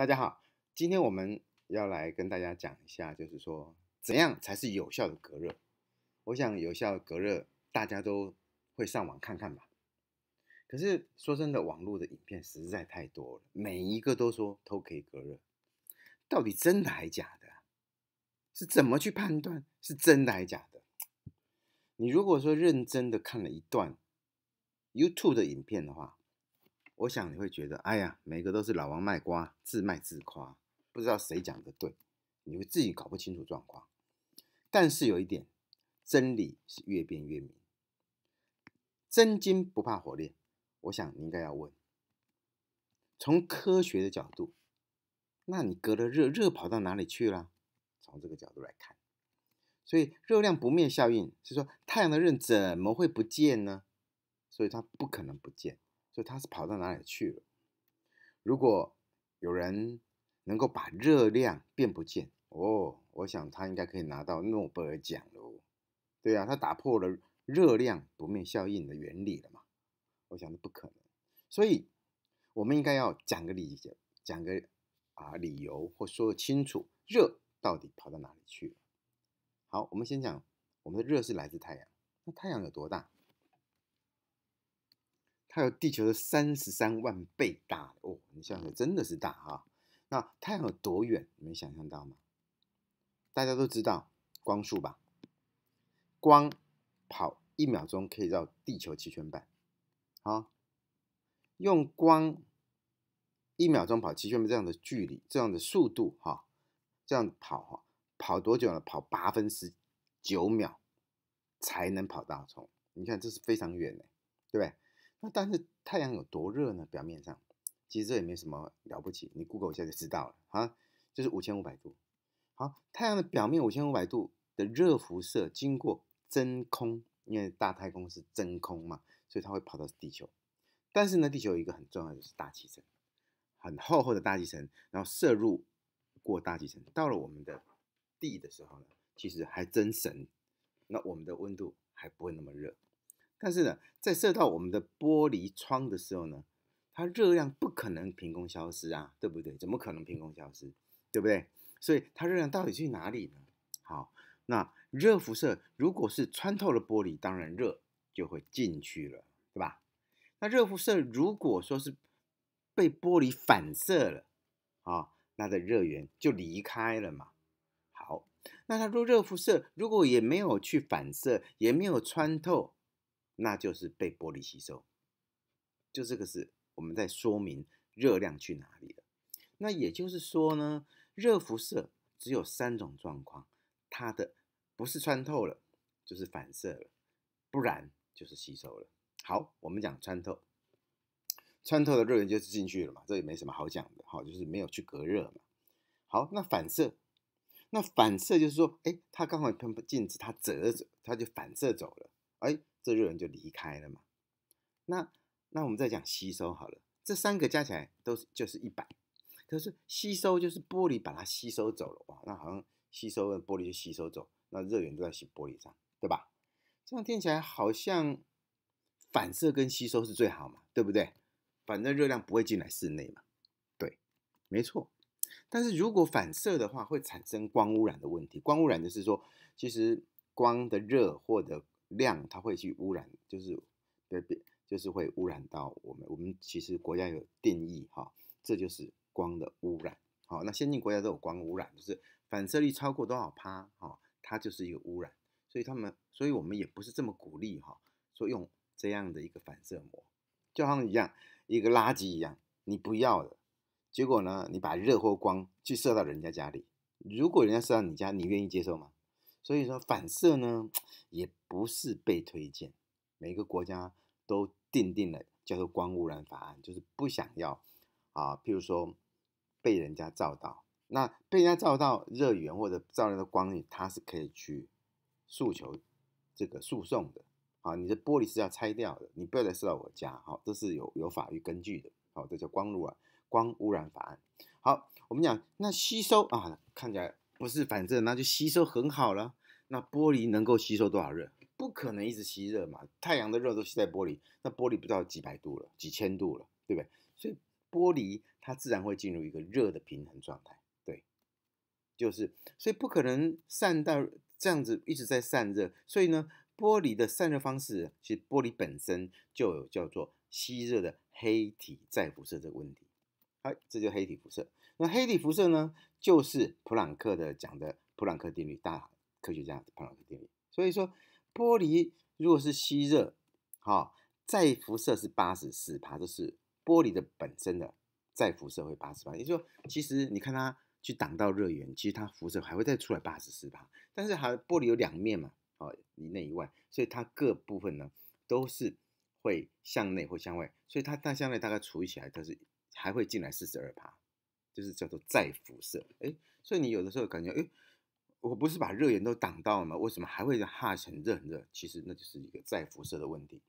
大家好，今天我们要来跟大家讲一下，就是说怎样才是有效的隔热。我想有效的隔热，大家都会上网看看吧。可是说真的，网络的影片实在太多了，每一个都说都可以隔热，到底真的还假的？是怎么去判断是真的还假的？你如果说认真的看了一段 YouTube 的影片的话。我想你会觉得，哎呀，每个都是老王卖瓜，自卖自夸，不知道谁讲的对，你会自己搞不清楚状况。但是有一点，真理是越辩越明，真金不怕火炼。我想你应该要问，从科学的角度，那你隔了热，热跑到哪里去了？从这个角度来看，所以热量不灭效应是说，太阳的热怎么会不见呢？所以它不可能不见。所以他是跑到哪里去了？如果有人能够把热量变不见哦，我想他应该可以拿到诺贝尔奖喽。对啊，他打破了热量不灭效应的原理了嘛？我想这不可能。所以我们应该要讲个理，讲个啊理由，或说个清楚，热到底跑到哪里去了？好，我们先讲我们的热是来自太阳。那太阳有多大？它有地球的三十三万倍大哦！你想想，真的是大哈。那太阳有多远？没想象到吗？大家都知道光速吧？光跑一秒钟可以绕地球七圈半，好，用光一秒钟跑七圈半这样的距离，这样的速度哈，这样跑哈，跑多久呢？跑八分十九秒才能跑到从。你看，这是非常远哎，对不对？那但是太阳有多热呢？表面上，其实这也没什么了不起。你 google 一下就知道了啊，就是五千五百度。好，太阳的表面五千五百度的热辐射，经过真空，因为大太空是真空嘛，所以它会跑到地球。但是呢，地球有一个很重要的，是大气层，很厚厚的大气层，然后射入过大气层，到了我们的地的时候呢，其实还真神，那我们的温度还不会那么热。但是呢，在射到我们的玻璃窗的时候呢，它热量不可能凭空消失啊，对不对？怎么可能凭空消失？对不对？所以它热量到底去哪里呢？好，那热辐射如果是穿透了玻璃，当然热就会进去了，对吧？那热辐射如果说是被玻璃反射了，啊，那的热源就离开了嘛。好，那它若热辐射如果也没有去反射，也没有穿透。那就是被玻璃吸收，就这个是我们在说明热量去哪里了。那也就是说呢，热辐射只有三种状况，它的不是穿透了，就是反射了，不然就是吸收了。好，我们讲穿透，穿透的热源就是进去了嘛，这也没什么好讲的好，就是没有去隔热嘛。好，那反射，那反射就是说，哎，它刚好碰镜子，它折着，它就反射走了。哎，这热源就离开了嘛。那那我们再讲吸收好了，这三个加起来都是就是一百。可是吸收就是玻璃把它吸收走了，哇，那好像吸收了玻璃就吸收走，那热源都在吸玻璃上，对吧？这样听起来好像反射跟吸收是最好嘛，对不对？反正热量不会进来室内嘛。对，没错。但是如果反射的话，会产生光污染的问题。光污染就是说，其实光的热或者量它会去污染，就是别别就是会污染到我们。我们其实国家有定义哈，这就是光的污染。好，那先进国家都有光污染，就是反射率超过多少帕哈，它就是一个污染。所以他们，所以我们也不是这么鼓励哈，说用这样的一个反射膜，就好像一样一个垃圾一样，你不要的。结果呢，你把热或光去射到人家家里，如果人家射到你家，你愿意接受吗？所以说反射呢，也不是被推荐。每个国家都定定了叫做光污染法案，就是不想要啊，譬如说被人家照到，那被人家照到热源或者照到的光它是可以去诉求这个诉讼的啊。你的玻璃是要拆掉的，你不要再射到我家，好，这是有有法律根据的，好，这叫光污染光污染法案。好，我们讲那吸收啊，看起来。不是，反正那就吸收很好了。那玻璃能够吸收多少热？不可能一直吸热嘛。太阳的热都吸在玻璃，那玻璃不知道几百度了，几千度了，对不对？所以玻璃它自然会进入一个热的平衡状态。对，就是，所以不可能散到这样子一直在散热。所以呢，玻璃的散热方式，其实玻璃本身就有叫做吸热的黑体再辐射这个问题。哎，这就黑体辐射。那黑体辐射呢？就是普朗克的讲的普朗克定律，大科学家普朗克定律。所以说，玻璃如果是吸热，好，再辐射是八十四帕，就是玻璃的本身的再辐射会八十帕。也就是说，其实你看它去挡到热源，其实它辐射还会再出来八十四帕。但是还玻璃有两面嘛，哦，里内以外，所以它各部分呢都是会向内或向外，所以它它向内大概除起来它是还会进来四十二帕。就是叫做再辐射，哎，所以你有的时候感觉，哎，我不是把热源都挡到了吗？为什么还会哈很热很热？其实那就是一个再辐射的问题。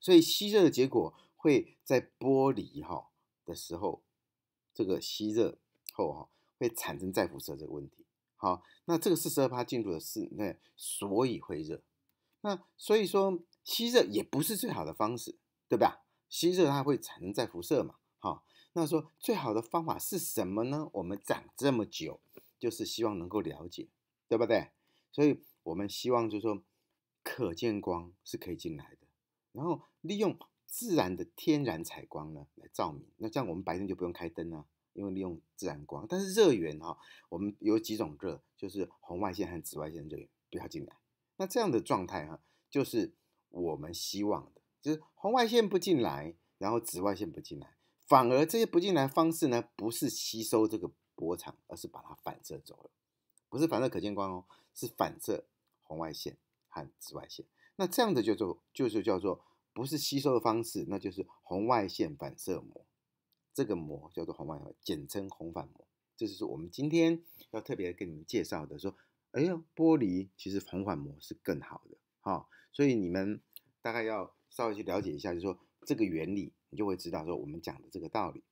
所以吸热的结果会在剥离哈的时候，这个吸热后哈会产生再辐射这个问题。好，那这个四十二帕进入的是那，所以会热。那所以说吸热也不是最好的方式，对吧？吸热它会产生再辐射嘛。那说最好的方法是什么呢？我们长这么久，就是希望能够了解，对不对？所以我们希望就是说，可见光是可以进来的，然后利用自然的天然采光呢来照明。那这样我们白天就不用开灯了。因为利用自然光。但是热源哈，我们有几种热，就是红外线和紫外线热源不要进来。那这样的状态哈，就是我们希望的，就是红外线不进来，然后紫外线不进来。反而这些不进来方式呢，不是吸收这个波长，而是把它反射走了。不是反射可见光哦，是反射红外线和紫外线。那这样的叫做就是叫做不是吸收的方式，那就是红外线反射膜。这个膜叫做红外线，简称红反膜。这就是我们今天要特别跟你们介绍的，说哎呀，玻璃其实红反膜是更好的，哈。所以你们大概要稍微去了解一下，就说这个原理。你就会知道说我们讲的这个道理，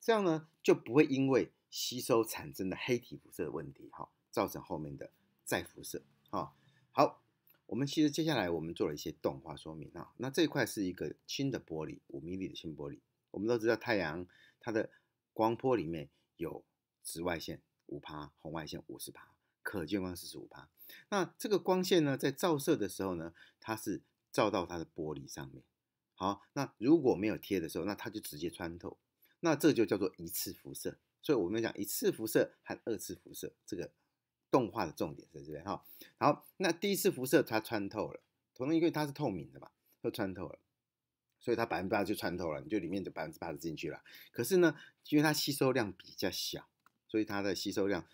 这样呢就不会因为吸收产生的黑体辐射的问题哈，造成后面的再辐射哈。好，我们其实接下来我们做了一些动画说明啊。那这一块是一个轻的玻璃，五 m 米的轻玻璃。我们都知道太阳它的光波里面有紫外线五帕，红外线五十帕，可见光四十五帕。那这个光线呢在照射的时候呢，它是照到它的玻璃上面。好，那如果没有贴的时候，那它就直接穿透，那这就叫做一次辐射。所以我们讲一次辐射和二次辐射，这个动画的重点在这边哈。好，那第一次辐射它穿透了，同孔因为它是透明的嘛，它穿透了，所以它百分之八就穿透了，你就里面就百分之八就进去了。可是呢，因为它吸收量比较小，所以它的吸收量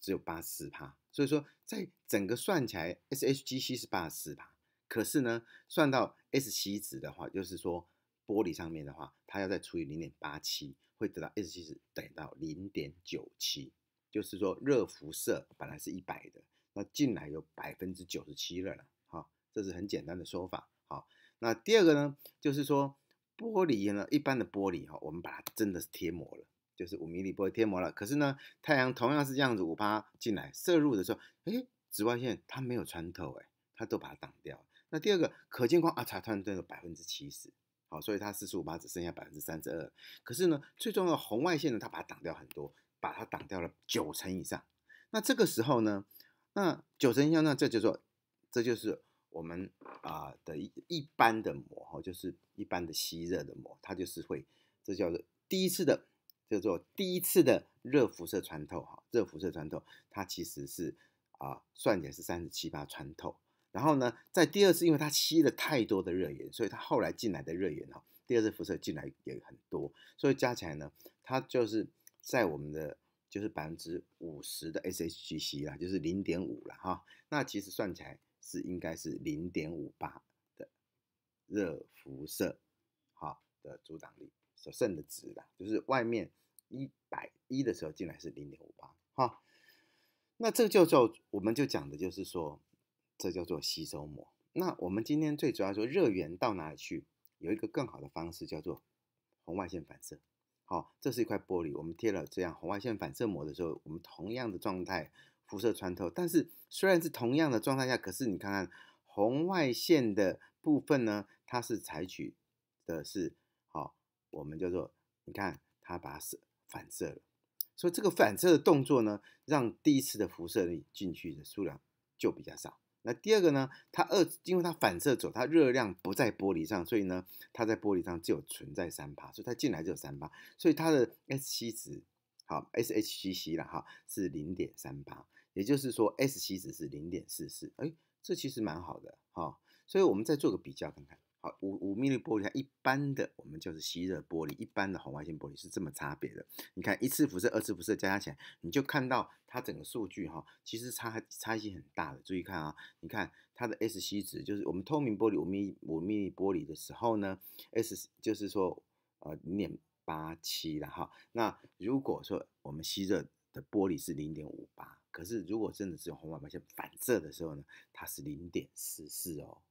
只有八十帕。所以说，在整个算起来，SHG c 是八十帕，可是呢，算到。S 七值的话，就是说玻璃上面的话，它要再除以零点八七，会得到 S 七值等于到零点九七，就是说热辐射本来是一百的，那进来有百分之九十七热了，好，这是很简单的说法，好，那第二个呢，就是说玻璃呢，一般的玻璃哈，我们把它真的是贴膜了，就是五厘米玻璃贴膜了，可是呢，太阳同样是这样子，把它进来摄入的时候，哎，紫外线它没有穿透，哎，它都把它挡掉了。那第二个可见光啊，它穿这个百分之七十，好，所以它四十五八只剩下百分之三十二。可是呢，最重要的红外线呢，它把它挡掉很多，把它挡掉了九成以上。那这个时候呢，那九成以上，那这就说，这就是我们啊的一一般的膜哈，就是一般的吸热的膜，它就是会，这叫做第一次的叫做第一次的热辐射穿透哈，热辐射穿透它其实是啊算起来是三十七八穿透。然后呢，在第二次，因为它吸了太多的热源，所以它后来进来的热源哈，第二次辐射进来也很多，所以加起来呢，它就是在我们的就是百分之五十的 SHGC 啦，就是零点五了哈。那其实算起来是应该是零点五八的热辐射，哈的阻挡力所剩的值啦，就是外面一百一的时候进来是零点五八哈。那这就叫我们就讲的就是说。这叫做吸收膜。那我们今天最主要说热源到哪里去？有一个更好的方式叫做红外线反射。好，这是一块玻璃，我们贴了这样红外线反射膜的时候，我们同样的状态辐射穿透，但是虽然是同样的状态下，可是你看看红外线的部分呢，它是采取的是好，我们叫做你看它把它射反射，所以这个反射的动作呢，让第一次的辐射力进去的数量就比较少。那第二个呢？它二，因为它反射走，它热量不在玻璃上，所以呢，它在玻璃上只有存在三趴，所以它进来只有三趴，所以它的 S 吸值，好 s h C c 了哈，是零点三八，也就是说 S 吸值是零点四四，哎，这其实蛮好的哈，所以我们再做个比较看看。好，五五 m 立玻璃它一般的，我们就是吸热玻璃，一般的红外线玻璃是这么差别的。你看一次辐射、二次辐射加加起来，你就看到它整个数据哈，其实差差异很大的。注意看啊，你看它的 S c 值，就是我们透明玻璃、五 m 五 m 玻璃的时候呢，S 就是说呃零点八七了哈。那如果说我们吸热的玻璃是零点五八，可是如果真的是用红外线反射的时候呢，它是零点四四哦。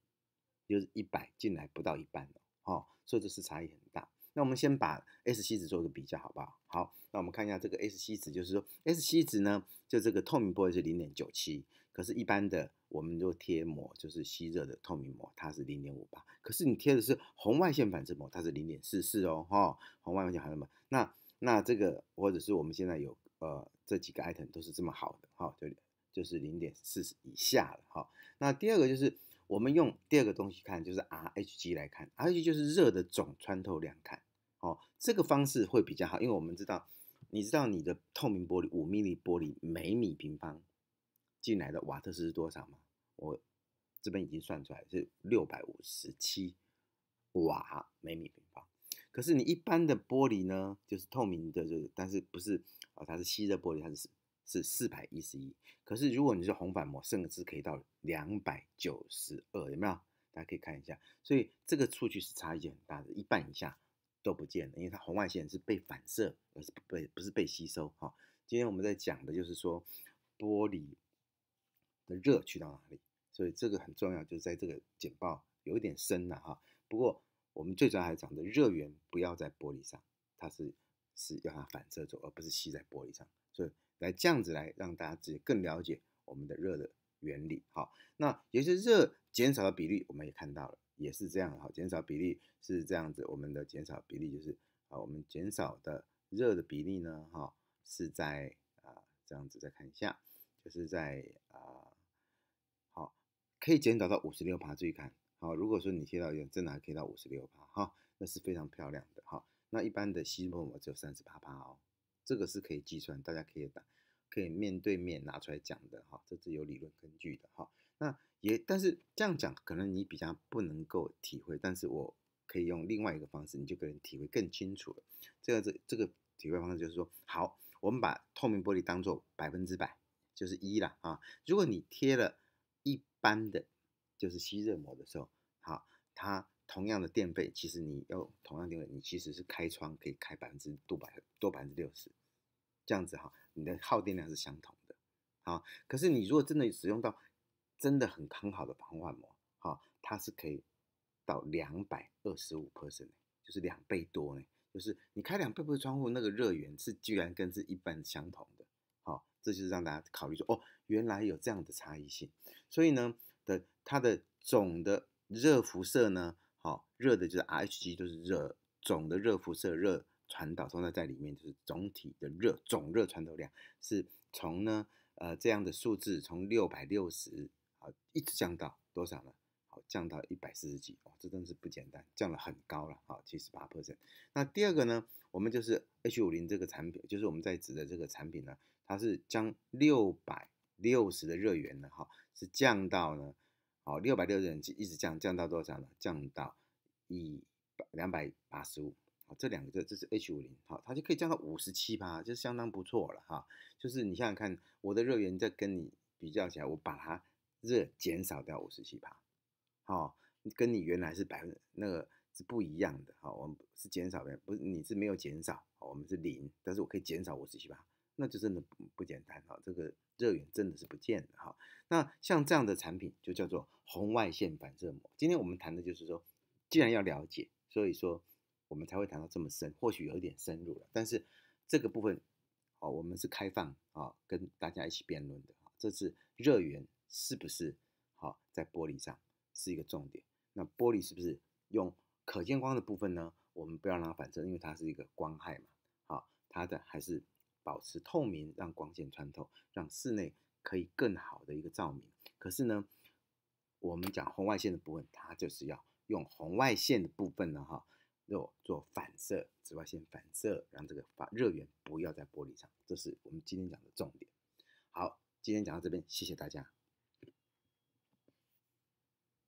就是一百进来不到一半哦，所以这是差异很大。那我们先把 S C 值做个比较，好不好？好，那我们看一下这个 S C 值，就是说 S C 值呢，就这个透明玻璃是零点九七，可是一般的我们就贴膜就是吸热的透明膜，它是零点五八，可是你贴的是红外线反射膜，它是零点四四哦，哈，红外线反射膜。那那这个或者是我们现在有呃这几个 item 都是这么好的哈，就就是零点四以下了哈。那第二个就是。我们用第二个东西看，就是 R H G 来看，R H G 就是热的总穿透量看，哦，这个方式会比较好，因为我们知道，你知道你的透明玻璃五 m 立玻璃每米平方进来的瓦特斯是多少吗？我这边已经算出来是六百五十七瓦每米平方。可是你一般的玻璃呢，就是透明的，就是但是不是啊？它是吸热玻璃它是？是四百一十一，可是如果你是红反膜，甚至可以到两百九十二，有没有？大家可以看一下，所以这个数据是差异很大的，一半以下都不见了，因为它红外线是被反射，而是被不是被吸收。哈，今天我们在讲的就是说玻璃的热去到哪里，所以这个很重要，就是在这个警报有一点深了哈。不过我们最主要还是讲的热源不要在玻璃上，它是是要它反射走，而不是吸在玻璃上，所以。来这样子来，让大家自己更了解我们的热的原理。好，那也是热减少的比例我们也看到了，也是这样哈，减少比例是这样子，我们的减少比例就是啊，我们减少的热的比例呢，哈，是在啊这样子再看一下，就是在啊好，可以减少到五十六帕，注意看好，如果说你贴到真的还可以到五十六帕哈，那是非常漂亮的哈。那一般的锡箔膜只有三十八帕哦。这个是可以计算，大家可以打，可以面对面拿出来讲的哈，这是有理论根据的哈。那也，但是这样讲可能你比较不能够体会，但是我可以用另外一个方式，你就可能体会更清楚了。这个这这个体会方式就是说，好，我们把透明玻璃当做百分之百，就是一啦啊。如果你贴了一般的，就是吸热膜的时候，好，它同样的电费，其实你要同样电费，你其实是开窗可以开百分之多百多百分之六十。这样子哈，你的耗电量是相同的，好，可是你如果真的使用到真的很很好的防换膜，好，它是可以到两百二十五 percent，就是两倍多呢，就是你开两倍的窗户，那个热源是居然跟这一半相同的，好，这就是让大家考虑说，哦，原来有这样的差异性，所以呢的它的总的热辐射呢，好，热的就是 RG 就是热总的热辐射热。传导，通以呢，在里面就是总体的热总热传导量是从呢，呃，这样的数字从六百六十啊，一直降到多少呢？好，降到一百四十几哦，这真的是不简单，降了很高了，好，七十八 percent。那第二个呢，我们就是 H 五零这个产品，就是我们在指的这个产品呢，它是将六百六十的热源呢，哈，是降到呢，好，六百六十冷机一直降降到多少呢？降到一两百八十五。这两个这这是 H 五零，好，它就可以降到五十七帕，就是相当不错了哈。就是你想想看，我的热源在跟你比较起来，我把它热减少掉五十七帕，好，跟你原来是百分那个是不一样的哈。我们是减少的，不是你是没有减少，我们是零，但是我可以减少五十七帕，那就真的不简单哈。这个热源真的是不见的哈。那像这样的产品就叫做红外线反射膜。今天我们谈的就是说，既然要了解，所以说。我们才会谈到这么深，或许有一点深入了。但是这个部分，好，我们是开放啊，跟大家一起辩论的这是热源是不是好在玻璃上是一个重点？那玻璃是不是用可见光的部分呢？我们不要让它反射，因为它是一个光害嘛。好，它的还是保持透明，让光线穿透，让室内可以更好的一个照明。可是呢，我们讲红外线的部分，它就是要用红外线的部分呢，哈。做反射，紫外线反射，让这个发热源不要在玻璃上。这是我们今天讲的重点。好，今天讲到这边，谢谢大家。